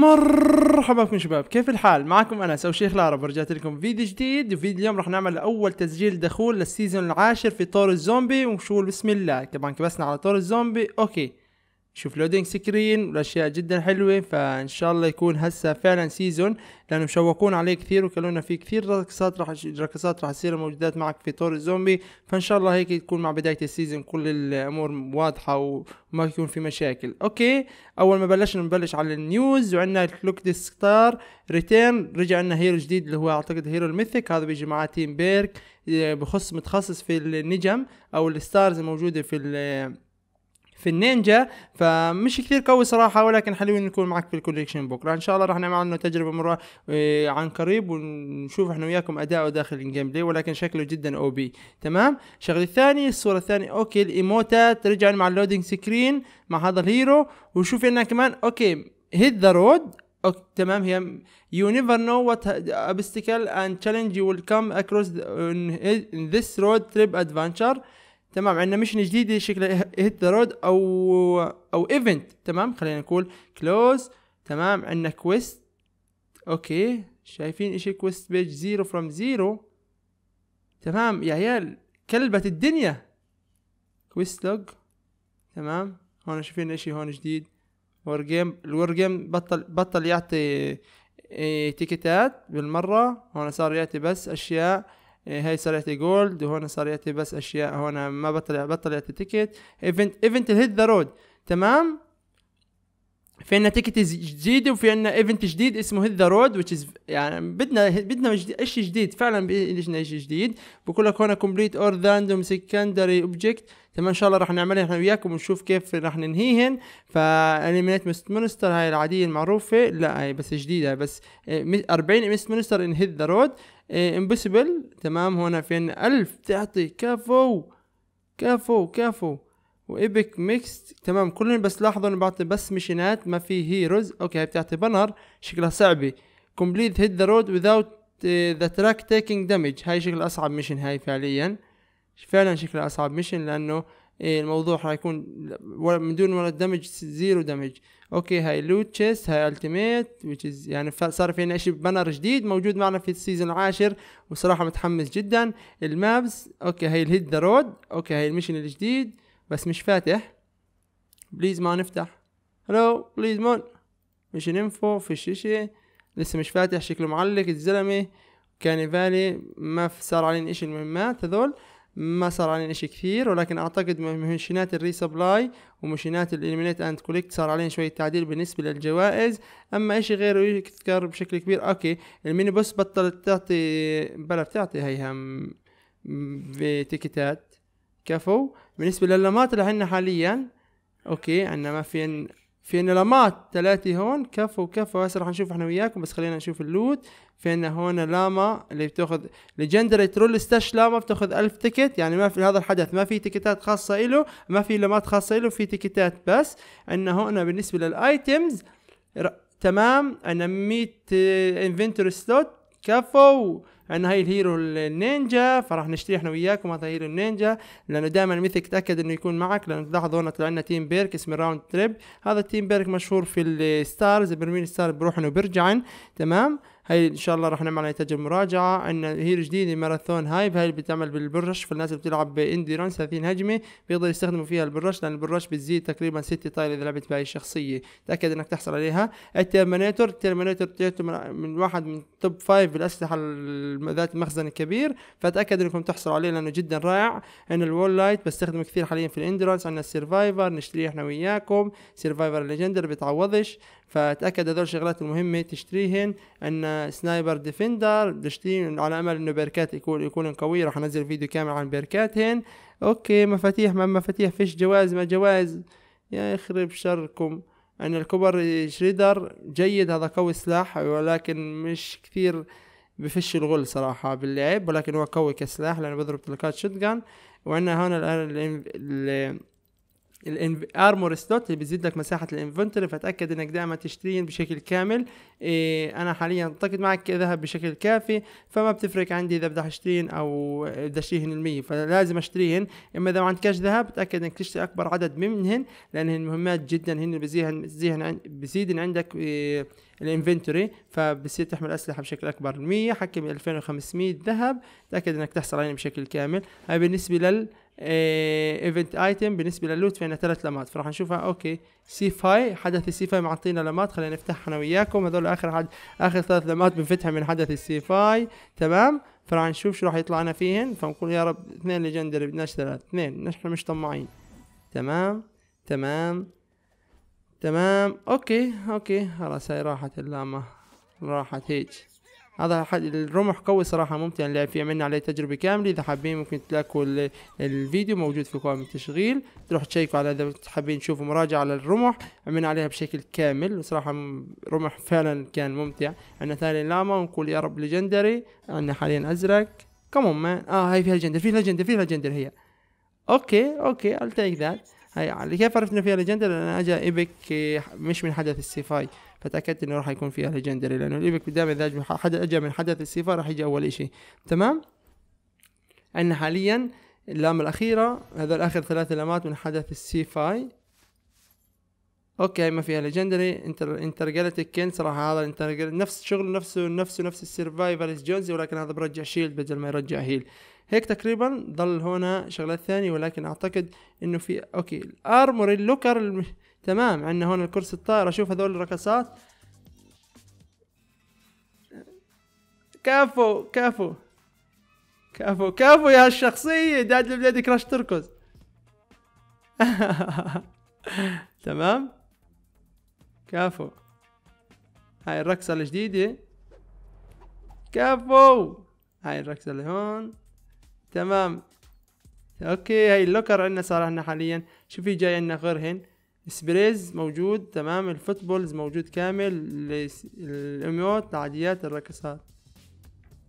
مرحبا بكم شباب كيف الحال معكم انا سو شيخ لارب ورجعت لكم فيديو جديد وفيديو اليوم راح نعمل اول تسجيل دخول للسيزون العاشر في طور الزومبي وشو بسم الله طبعا كبسنا على طور الزومبي اوكي شوف لودينج سكرين والاشياء جدا حلوه فان شاء الله يكون هسه فعلا سيزون لانه مشوقون عليه كثير وقالوا لنا في كثير رقصات راح رقصات راح تصير موجودات معك في طور الزومبي فان شاء الله هيك تكون مع بدايه السيزون كل الامور واضحه وما يكون في مشاكل اوكي اول ما بلشنا نبلش على النيوز وعندنا كلوك دي ستار ريتيرن رجع لنا هيرو جديد اللي هو اعتقد هيرو الميثيك هذا بيجي مع تيم بيرك آه، بخص متخصص في النجم او الستارز الموجوده في في النينجا فمش كثير قوي صراحه ولكن حلو نكون معك في الكوليكشن بكره ان شاء الله راح نعمل عنه تجربه مره آه، عن قريب ونشوف احنا وياكم اداءه داخل الجيم بلاي ولكن شكله جدا او بي تمام الشغله الثاني الصوره الثانيه اوكي الايموتات رجع مع اللودينج سكرين مع هذا الهيرو وشوف انها كمان اوكي هيت ذا رود تمام هي يو نيفر نو وات obstacle اند تشالنج يو ويل كم اكروس ان this رود تريب adventure تمام عندنا ميشن جديده شكلها هيت ذا رود او او ايفنت تمام خلينا نقول كلوز تمام عندنا كويست اوكي شايفين اشي كويست بيج زيرو فروم زيرو تمام يا عيال كلبة الدنيا كويست لوج تمام هون شايفين اشي هون جديد وور جيم الور جيم بطل بطل يعطي إيه، تيكتات بالمرة هون صار يعطي بس اشياء إيه، هاي صار يعطي جولد وهون صار يعطي بس اشياء هون ما بطلع بطلع يعطي تيكت ايفنت ايفنت الهيت ذا رود تمام في عنا تيكت جديده وفي عنا ايفنت جديد اسمه هيت ذا رود which is يعني بدنا بدنا شيء جديد فعلا بدنا شيء جديد بقول لك هون كومبليت اور راندوم سكندري اوبجكت تمام ان شاء الله رح نعملها احنا وياكم ونشوف كيف رح ننهيهن فانيميت ميست مونستر هاي العاديه المعروفه لا هي بس جديده بس 40 ميست مونستر ان هيت ذا رود امبسبل إيه، تمام هنا عنا ألف تعطي كفو كفو كفو وإبك ميكس تمام كلهم بس لاحظوا انه بعطي بس مشينات ما في هيروز اوكي هاي بتعطي بنر شكلها صعبه كومبليت هيد ذا رود وذاوت ذا تراك تيكينج دامج هاي شكل اصعب ميشن هاي فعليا فعلا شكلها اصعب ميشن لانه إيه، الموضوع حيكون من دون ولا دمج زيرو دمج اوكي هاي لوت تشيس هاي التيميت يعني صار في عندنا شيء بانر جديد موجود معنا في السيزون العاشر وصراحه متحمس جدا المابس اوكي هاي الهيد ذا رود اوكي هاي المشن الجديد بس مش فاتح بليز ما نفتح هلو بليز مون مشن انفو فيش شيء لسه مش فاتح شكله معلق الزلمه كان فالي ما صار علينا اشي المهمات هذول ما صار علينا شيء كثير ولكن اعتقد مهنشينات الريسبلاي ومشينات الاليمينيت اند كوليكت صار علينا شويه تعديل بالنسبه للجوائز اما شيء غيره يذكر بشكل كبير اوكي الميني بوس بطلت تعطي بلا بتعطي هيها بتيكتات كفو بالنسبه للمات اللي عندنا حاليا اوكي عندنا ما في في انه لامات ثلاثة هون كفو كفو هسه راح نشوف احنا وياكم بس خلينا نشوف اللوت في انه هون لاما اللي بتاخذ ليجندري ترول ستاش لاما بتاخذ 1000 تيكت يعني ما في هذا الحدث ما في تيكتات خاصة له ما في لامات خاصة له في تيكتات بس انه هون بالنسبة للايتمز تمام انا 100 انفنتوري سلوت كفو ان هاي الهيرو النينجا فراح نشتري احنا وياكم هذا هيرو النينجا لانه دائما ميثك تاكد انه يكون معك لانه تلاحظوا هنا طلع لنا تيم بيرك اسمه راوند تريب هذا التيم بيرك مشهور في الستارز برمين ستار بروحن وبرجعن تمام هاي ان شاء الله راح نعمل عليها تجربه مراجعه عندنا هي الجديده ماراثون هايب هاي اللي بتعمل بالبرش فالناس اللي بتلعب باندي ران 30 هجمه بيقدروا يستخدموا فيها البرش لان البرش بتزيد تقريبا 6 تايل اذا لعبت بهي الشخصيه تاكد انك تحصل عليها الترمينيتور الترمينيتور من واحد من توب 5 بالاسلحه ذات المخزن الكبير فتاكد انكم تحصلوا عليه لانه جدا رائع عندنا الول لايت بستخدمه كثير حاليا في الاندرانس عندنا السرفايفر نشتريه احنا وياكم سرفايفر ليجندر بتعوضش فتاكد هذول الشغلات المهمه تشتريهن ان سنايبر ديفندر تشتريهن على امل انه بيركات يكون يكون قوي راح انزل فيديو كامل عن بيركاتهن اوكي مفاتيح ما مفاتيح فيش جواز ما جواز يا يخرب شركم ان الكوبر شريدر جيد هذا قوي سلاح ولكن مش كثير بفش الغل صراحة باللعب ولكن هو قوي كسلاح لأنه بضرب تلقات شوتجان وعندنا هون الآن الارمور ستوت اللي بتزيد لك مساحه الانفنتوري فتاكد انك دائما تشتريهم بشكل كامل إيه انا حاليا اعتقد معك ذهب بشكل كافي فما بتفرق عندي اذا بدي اشتريهن او بدي اشتريهن المية فلازم اشتريهن اما اذا ما عندكش ذهب تاكد انك تشتري اكبر عدد منهن لانهن مهمات جدا هن بزيدن بزيدن عندك إيه الانفنتوري فبصير تحمل اسلحه بشكل اكبر 100 حكم 2500 ذهب تاكد انك تحصل عليهم بشكل كامل هاي بالنسبه لل ايفنت آه، ايتم بالنسبه للوت فينا ثلاث لمات فراح نشوفها اوكي سي فاي حدث السي فاي معطينا لمات خلينا نفتحها انا وياكم هذول اخر حد اخر ثلاث لمات بنفتحها من حدث السي فاي تمام فراح نشوف شو راح يطلع لنا فيهن فنقول يا رب اثنين ليجندري بدناش ثلاث اثنين نحن مش طماعين تمام تمام تمام اوكي اوكي خلاص هاي راحت اللامه راحت هيك هذا الرمح قوي صراحة ممتع اللعب فيه عملنا عليه تجربة كاملة إذا حابين ممكن تلاقوا الفيديو موجود في قائمة التشغيل تروح تشيكوا على إذا حابين تشوفوا مراجعة على الرمح عملنا عليها بشكل كامل وصراحة رمح فعلا كان ممتع عندنا ثاني لاما ونقول يا رب ليجندري عندنا حاليا أزرق كمون مان اه هاي فيها ليجندري فيها ليجندري فيها ليجندري هي اوكي اوكي I'll take that هي كيف عرفت انه فيها ليجندري لان اجى ايبك آه، مش من حدث السيفاي فتاكدت انه راح يكون فيها ليجندري لانه الايبك دائما اذا اجى من حدث السيفاي راح يجي اول شيء تمام عندنا حاليا اللام الاخيره هذول اخر ثلاث لامات من حدث السيفاي اوكي ما فيها ليجندري انتر جالتيك كين صراحه هذا انتر نفس شغل نفسه نفسه نفس السرفايفرز جونز ولكن هذا برجع شيلد بدل ما يرجع هيل هيك تقريبا ضل هنا شغلات ثانية ولكن اعتقد انه في اوكي الارموري اللوكر الم... تمام عندنا هون الكرسي الطائرة شوف هذول الرقصات كفو كفو كفو كفو يا الشخصية داد البلاد كراش تركز تمام كفو هاي الرقصة الجديدة كفو هاي الرقصة اللي هون تمام اوكي هاي اللوكر عندنا صار عندنا حاليا شو في جاي عندنا غيرهن سبريز موجود تمام الفوتبولز موجود كامل الاميوت العاديات الركسات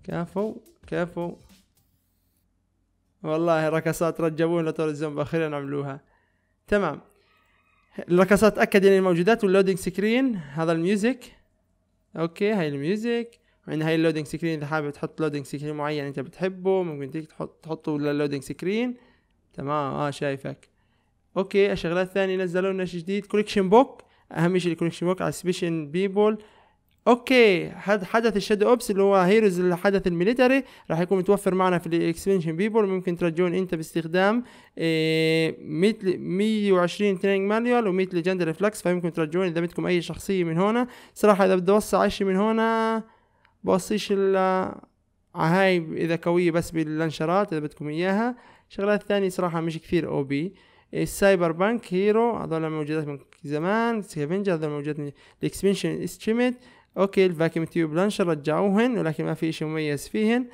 كفو كفو والله الركسات رجبونا طول الزومبا اخيرا عملوها تمام الركسات اكد ان يعني الموجودات واللودينج سكرين هذا الميوزك اوكي هاي الميوزك وعند يعني هاي اللودنج سكرين اذا حابب تحط لودنج سكرين معين انت بتحبه ممكن تحط تحطه للودنج سكرين تمام اه شايفك اوكي الشغلات الثانيه نزلوا لنا شيء جديد كوليكشن بوك اهم شيء الكوليكشن بوك على سبيشن بيبول اوكي حد حدث الشادو اوبس اللي هو هيروز اللي حدث الميليتري راح يكون متوفر معنا في الاكسبنشن بيبول ممكن ترجون انت باستخدام مثل 120 تريننج مانيوال و100 ليجندري فلكس فممكن ترجون اذا بدكم اي شخصيه من هنا صراحه اذا بدي اوسع اشي من هنا بوصيش الا آه، هاي اذا قويه بس باللانشرات اذا بدكم اياها الشغلات الثانيه صراحه مش كثير او بي السايبر بانك هيرو هذول موجودات من زمان سكافنجر هذول موجودات من الاكسبنشن استشمت اوكي الفاكيوم تيوب لانشر رجعوهن ولكن ما في اشي مميز فيهن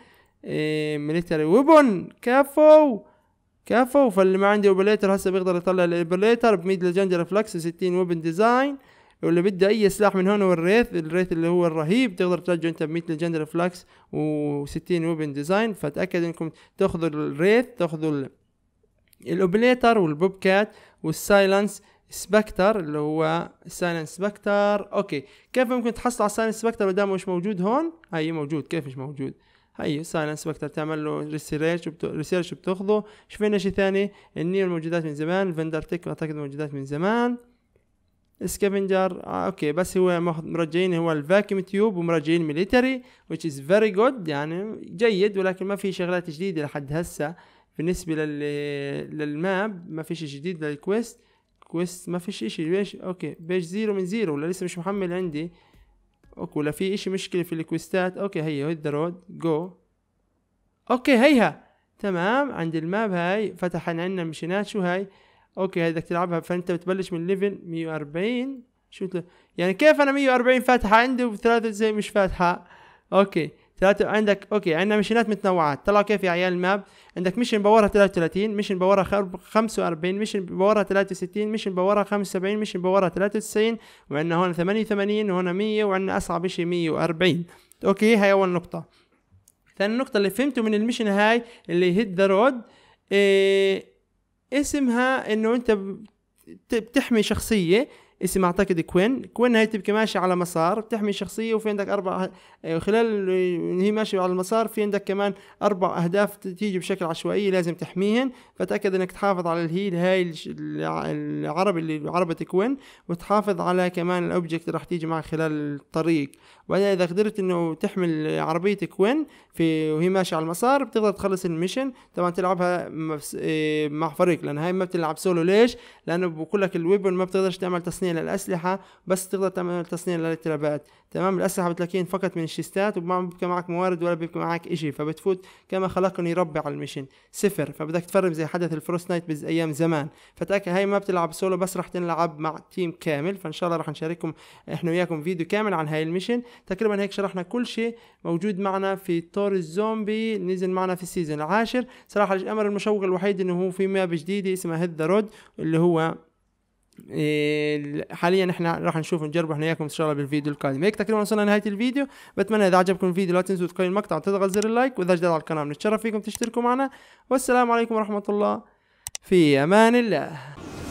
ميليتري إيه، ويبون كفو كفو فاللي ما عنده اوبريتر هسه بيقدر يطلع الاوبريتر بميد ليجندر فلكس 60 ويبن ديزاين واللي بده اي سلاح من هون والريث الريث اللي هو الرهيب تقدر ترجعه انت ب 100 ليجند فلاكس و60 ويبن ديزاين فتاكد انكم تاخذوا الريث تاخذوا الاوبليتر والبوب كات والسايلنس سبكتر اللي هو السايلنس سبكتر اوكي كيف ممكن تحصل على السايلنس سبكتر ما دام مش موجود هون هي موجود كيف مش موجود هي سايلنس سبكتر تعمل له ريسيرش ريسيرش بتاخذه شفنا شيء ثاني النير موجودات من زمان الفندر تيك اعتقد موجودات من زمان سكافنجر آه اوكي بس هو مرجعين هو الفاكيوم تيوب ومرجعين ميليتري which is very good يعني جيد ولكن ما في شغلات جديدة لحد هسه بالنسبة لل للماب ما فيش جديد للكويست كويست ما فيش اشي بيش اوكي بيج زيرو من زيرو ولا لسه مش محمل عندي اوكي ولا في اشي مشكلة في الكويستات اوكي هي هيد ذا رود جو اوكي هيها تمام عند الماب هاي فتح عنا مشينات شو هاي اوكي هذيك تلعبها فانت بتبلش من ليفل 140 شو تل... يعني كيف انا 140 فاتحه عندي وثلاثه زي مش فاتحه اوكي ثلاثة عندك اوكي عندنا مشينات متنوعات طلع كيف يا عيال الماب عندك مشن بورها 33 مشن بورها 45 مشن بورها 63 مشن بورها 75 مشن بورها 93 وعندنا هون 88 وهنا 100 وعندنا اصعب شيء 140 اوكي هاي اول نقطة ثاني نقطة اللي فهمته من المشن هاي اللي هيت ذا رود إيه اسمها انه انت بتحمي شخصيه اسمها اعتقد كوين كوين هي تبقى ماشي على مسار بتحمي الشخصيه وفي عندك اربع أه، خلال هي ماشيه على المسار في عندك كمان اربع اهداف تيجي بشكل عشوائي لازم تحميهن فتاكد انك تحافظ على الهيل هاي العربي اللي عربه كوين وتحافظ على كمان الاوبجكت اللي راح تيجي معك خلال الطريق وبعدين اذا قدرت انه تحمل عربيه كوين في وهي ماشيه على المسار بتقدر تخلص الميشن طبعا تلعبها إيه، مع فريق لان هاي ما بتلعب سولو ليش لانه بقول لك الويبن ما بتقدرش تعمل تصنيع للأسلحة بس تقدر تعمل تصنيع للتربات تمام الأسلحة بتلاقيهم فقط من الشيستات وما بيبقى معك موارد ولا بيبقى معك إشي فبتفوت كما خلقني ربي على المشن صفر فبدك تفرم زي حدث الفروست نايت بز أيام زمان فتأكد هاي ما بتلعب سولو بس رح تلعب مع تيم كامل فإن شاء الله رح نشارككم إحنا وياكم فيديو كامل عن هاي المشن تقريبا هيك شرحنا كل شيء موجود معنا في طور الزومبي نزل معنا في السيزون العاشر صراحة الأمر المشوق الوحيد إنه هو في ماب جديدة اسمها هيد ذا رود اللي هو حاليا احنا راح نشوف نجرب احنا وياكم ان شاء الله بالفيديو القادم هيك تقريبا وصلنا لنهايه الفيديو بتمنى اذا عجبكم الفيديو لا تنسوا تقيموا المقطع وتضغط زر اللايك واذا جديد على القناه بنتشرف فيكم تشتركوا معنا والسلام عليكم ورحمه الله في امان الله